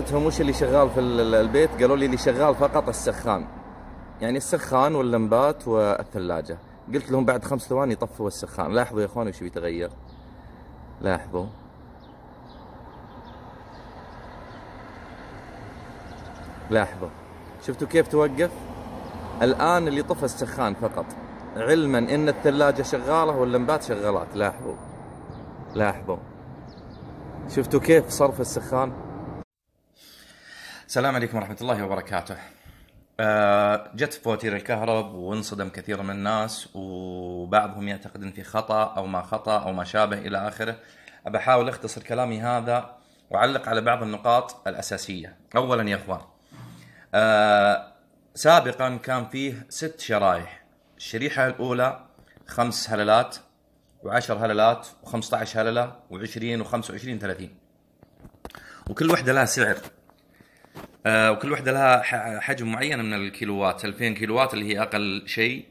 قلت لهم وش اللي شغال في البيت قالوا لي اللي شغال فقط السخان يعني السخان واللمبات والثلاجة قلت لهم بعد خمس ثواني يطفوا السخان لاحظوا يا اخواني وش بيتغير لاحظوا لاحظوا شفتوا كيف توقف الآن اللي طفى السخان فقط علما ان الثلاجة شغالة واللمبات شغالات لاحظوا لاحظوا شفتوا كيف صرف السخان السلام عليكم ورحمة الله وبركاته. آه، جت فواتير الكهرب وانصدم كثير من الناس وبعضهم يعتقد ان في خطا او ما خطا او ما شابه الى اخره. بحاول اختصر كلامي هذا واعلق على بعض النقاط الاساسية. اولا يا اخوان. آه، سابقا كان فيه ست شرايح. الشريحة الاولى خمس هللات و10 هللات و15 هللة و20 و25 30. وكل واحدة لها سعر آه، وكل وحده لها حجم معين من الكيلوات 2000 كيلوات اللي هي اقل شيء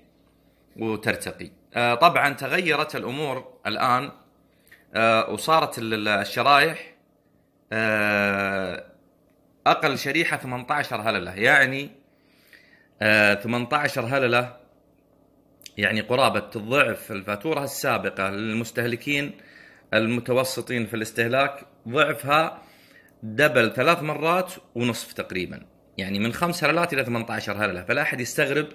وترتقي آه، طبعا تغيرت الامور الان آه، وصارت الشرايح اقل شريحه 18 هلله يعني 18 هلله يعني قرابه الضعف الفاتوره السابقه للمستهلكين المتوسطين في الاستهلاك ضعفها دبل ثلاث مرات ونصف تقريبا يعني من 5 هللات الى 18 هلله فلا احد يستغرب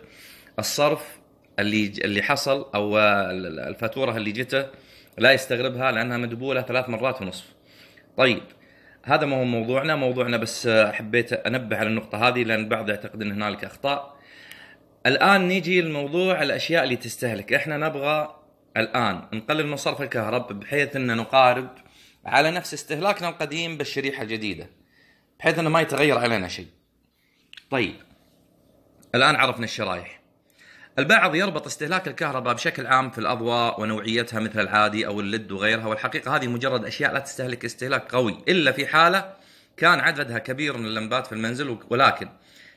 الصرف اللي اللي حصل او الفاتوره اللي جته لا يستغربها لانها مدبوله ثلاث مرات ونصف. طيب هذا ما هو موضوعنا، موضوعنا بس حبيت انبه على النقطه هذه لان البعض يعتقد ان هنالك اخطاء. الان نيجي لموضوع الاشياء اللي تستهلك، احنا نبغى الان نقلل من صرف الكهرب بحيث ان نقارب على نفس استهلاكنا القديم بالشريحه الجديده بحيث انه ما يتغير علينا شيء. طيب الان عرفنا الشرايح. البعض يربط استهلاك الكهرباء بشكل عام في الاضواء ونوعيتها مثل العادي او اللد وغيرها والحقيقه هذه مجرد اشياء لا تستهلك استهلاك قوي الا في حاله كان عددها كبير من اللمبات في المنزل ولكن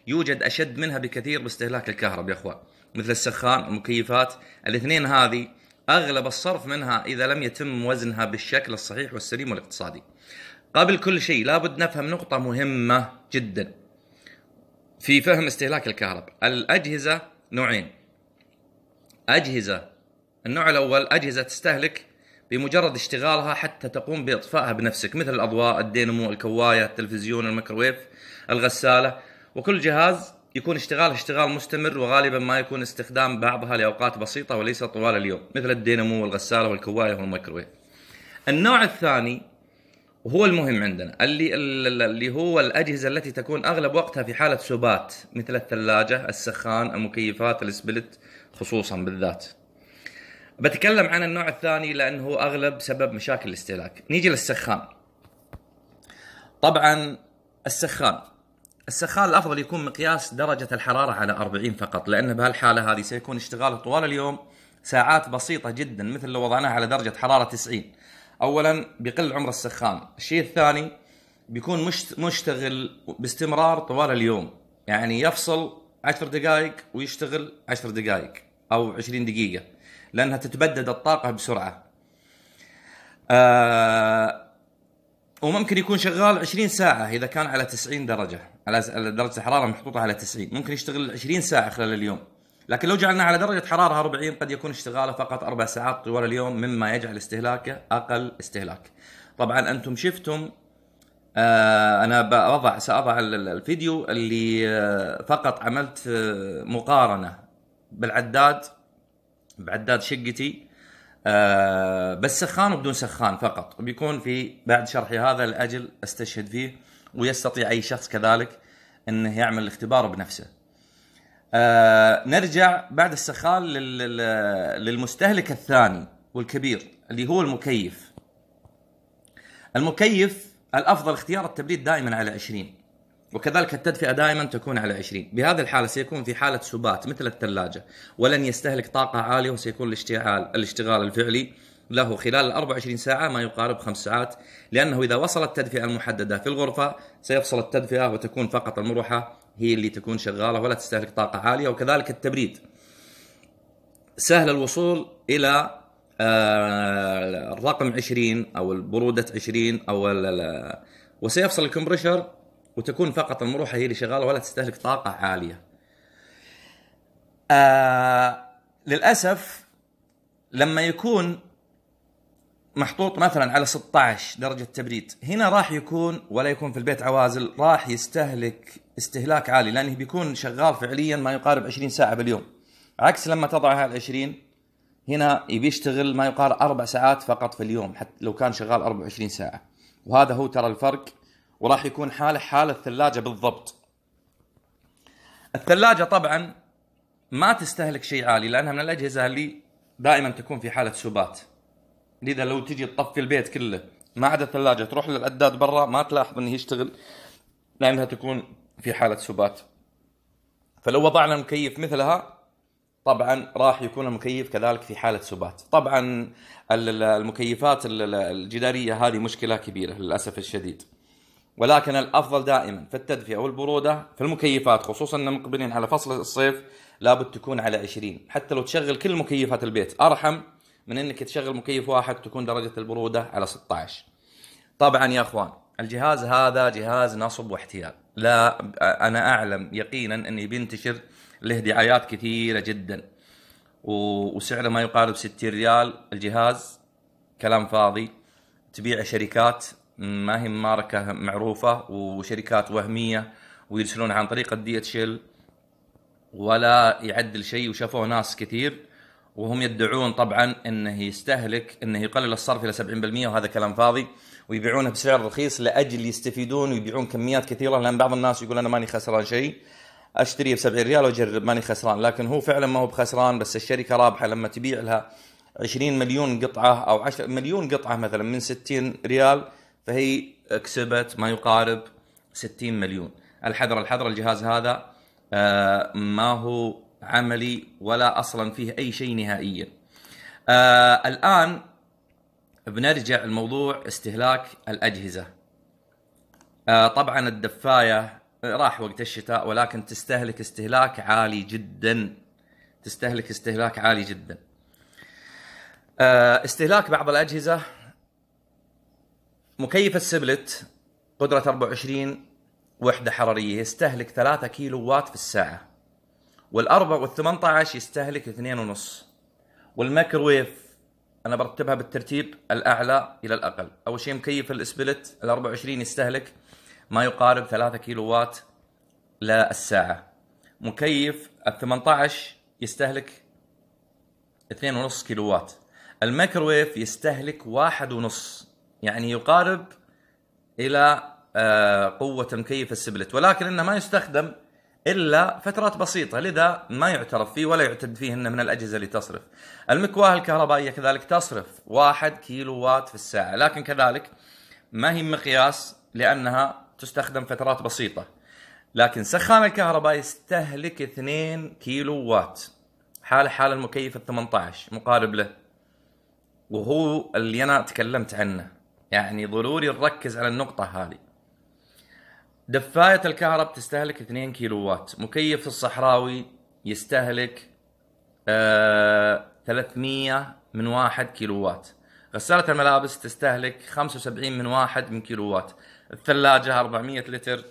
يوجد اشد منها بكثير باستهلاك الكهرباء يا اخوان مثل السخان المكيفات الاثنين هذه اغلب الصرف منها اذا لم يتم وزنها بالشكل الصحيح والسليم والاقتصادي. قبل كل شيء لابد نفهم نقطة مهمة جدا في فهم استهلاك الكهرباء، الأجهزة نوعين. أجهزة النوع الأول أجهزة تستهلك بمجرد اشتغالها حتى تقوم باطفائها بنفسك مثل الاضواء، الدينامو، الكوايه، التلفزيون، الميكروويف، الغساله وكل جهاز يكون اشتغال اشتغال مستمر وغالبا ما يكون استخدام بعضها لأوقات بسيطة وليس طوال اليوم مثل الدينامو والغسالة والكواية والميكروويف النوع الثاني وهو المهم عندنا اللي اللي هو الاجهزه التي تكون اغلب وقتها في حاله سبات مثل الثلاجه، السخان، المكيفات، السبلت خصوصا بالذات. بتكلم عن النوع الثاني لانه هو اغلب سبب مشاكل الاستهلاك. نيجي للسخان. طبعا السخان السخان الافضل يكون مقياس درجه الحراره على 40 فقط لان بهالحاله هذه سيكون اشتغاله طوال اليوم ساعات بسيطه جدا مثل لو وضعناها على درجه حراره 90 اولا بيقل عمر السخان الشيء الثاني بيكون مشتغل باستمرار طوال اليوم يعني يفصل 10 دقائق ويشتغل 10 دقائق او 20 دقيقه لانها تتبدد الطاقه بسرعه آه وممكن يكون شغال 20 ساعه اذا كان على 90 درجه على درجه الحراره محطوطه على 90 ممكن يشتغل 20 ساعه خلال اليوم لكن لو جعلناه على درجه حراره 40 قد يكون اشتغاله فقط اربع ساعات طوال اليوم مما يجعل استهلاكه اقل استهلاك طبعا انتم شفتم آه، انا بوضع ساضع الفيديو اللي آه، فقط عملت آه، مقارنه بالعداد بعداد شقتي بس سخان وبدون سخان فقط بيكون في بعد شرحي هذا لاجل استشهد فيه ويستطيع اي شخص كذلك انه يعمل الاختبار بنفسه آه نرجع بعد السخال للمستهلك الثاني والكبير اللي هو المكيف المكيف الافضل اختيار التبريد دائما على 20 وكذلك التدفئه دائما تكون على 20 بهذه الحاله سيكون في حاله سبات مثل الثلاجه ولن يستهلك طاقه عاليه وسيكون الاشتعال الاشتغال الفعلي له خلال ال 24 ساعة ما يقارب خمس ساعات لأنه إذا وصلت التدفئة المحددة في الغرفة سيفصل التدفئة وتكون فقط المروحة هي اللي تكون شغالة ولا تستهلك طاقة عالية وكذلك التبريد سهل الوصول إلى آه، الرقم 20 أو برودة 20 أو وسيفصل الكمبريشر وتكون فقط المروحة هي اللي شغالة ولا تستهلك طاقة عالية آه، للأسف لما يكون محطوط مثلا على 16 درجة تبريد هنا راح يكون ولا يكون في البيت عوازل راح يستهلك استهلاك عالي لأنه بيكون شغال فعليا ما يقارب 20 ساعة باليوم عكس لما تضعها على 20 هنا بيشتغل ما يقارب أربع ساعات فقط في اليوم حتى لو كان شغال 24 ساعة وهذا هو ترى الفرق وراح يكون حاله حال الثلاجة بالضبط الثلاجة طبعا ما تستهلك شيء عالي لأنها من الأجهزة اللي دائما تكون في حالة سبات لذا لو تجي تطفي البيت كله ما عدا الثلاجه تروح للعداد برا ما تلاحظ انه يشتغل لانها تكون في حاله سبات فلو وضعنا مكيف مثلها طبعا راح يكون المكيف كذلك في حاله سبات طبعا المكيفات الجداريه هذه مشكله كبيره للاسف الشديد ولكن الافضل دائما في التدفئه والبروده في المكيفات خصوصا ان مقبلين على فصل الصيف لابد تكون على 20 حتى لو تشغل كل مكيفات البيت ارحم من انك تشغل مكيف واحد تكون درجه البروده على 16 طبعا يا اخوان الجهاز هذا جهاز نصب واحتيال لا انا اعلم يقينا اني بينتشر له دعايات كثيره جدا وسعره ما يقارب 60 ريال الجهاز كلام فاضي تبيع شركات ما هي ماركه معروفه وشركات وهميه ويرسلون عن طريق الدي اتش ال ولا يعدل شيء وشافوه ناس كثير وهم يدعون طبعا انه يستهلك انه يقلل الصرف الى 70% وهذا كلام فاضي ويبيعونه بسعر رخيص لاجل يستفيدون ويبيعون كميات كثيره لان بعض الناس يقول انا ماني خسران شيء اشتريه ب 70 ريال واجرب ماني خسران لكن هو فعلا ما هو بخسران بس الشركه رابحه لما تبيع لها 20 مليون قطعه او 10 مليون قطعه مثلا من 60 ريال فهي كسبت ما يقارب 60 مليون الحذر الحذر الجهاز هذا آه، ما هو عملي ولا اصلا فيه اي شيء نهائيا. آه الان بنرجع لموضوع استهلاك الاجهزه. آه طبعا الدفايه راح وقت الشتاء ولكن تستهلك استهلاك عالي جدا. تستهلك استهلاك عالي جدا. آه استهلاك بعض الاجهزه مكيف السبلت قدرة 24 وحدة حرارية يستهلك 3 كيلو وات في الساعة والاربع وال18 يستهلك 2.5 والميكروويف انا برتبها بالترتيب الاعلى الى الاقل اول شيء مكيف الاسبلت ال24 يستهلك ما يقارب 3 كيلو وات للساعه مكيف ال18 يستهلك 2.5 كيلو وات الميكروويف يستهلك 1.5 يعني يقارب الى آه، قوه مكيف السبلت ولكن انه ما يستخدم الا فترات بسيطه لذا ما يعترف فيه ولا يعتد فيه انه من الاجهزه اللي تصرف. المكواه الكهربائيه كذلك تصرف 1 كيلو وات في الساعه، لكن كذلك ما هي مقياس لانها تستخدم فترات بسيطه. لكن سخان الكهرباء يستهلك 2 كيلو وات حاله حال المكيف ال 18 مقارب له. وهو اللي انا تكلمت عنه. يعني ضروري نركز على النقطه هذه. دفاية الكهرب تستهلك 2 كيلو وات مكيف الصحراوي يستهلك آه 300 من 1 كيلو وات غسالة الملابس تستهلك 75 من 1 من كيلو وات الثلاجة 400 لتر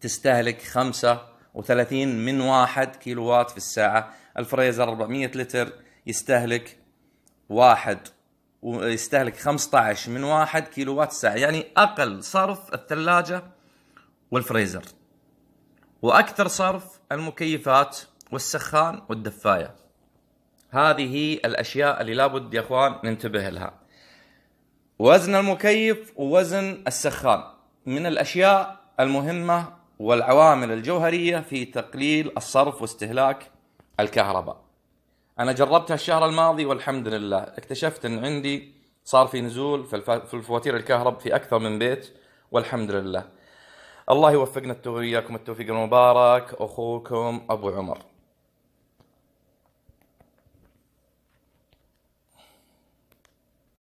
تستهلك 35 من 1 كيلو وات في الساعة الفريزر 400 لتر يستهلك واحد ويستهلك 15 من 1 كيلو وات الساعة يعني أقل صرف الثلاجة والفريزر وأكثر صرف المكيفات والسخان والدفاية هذه الأشياء اللي لابد يا أخوان ننتبه لها وزن المكيف ووزن السخان من الأشياء المهمة والعوامل الجوهرية في تقليل الصرف واستهلاك الكهرباء أنا جربتها الشهر الماضي والحمد لله اكتشفت أن عندي صار في نزول في الفواتير الكهرب في أكثر من بيت والحمد لله الله يوفقنا وياكم التوفيق المبارك أخوكم أبو عمر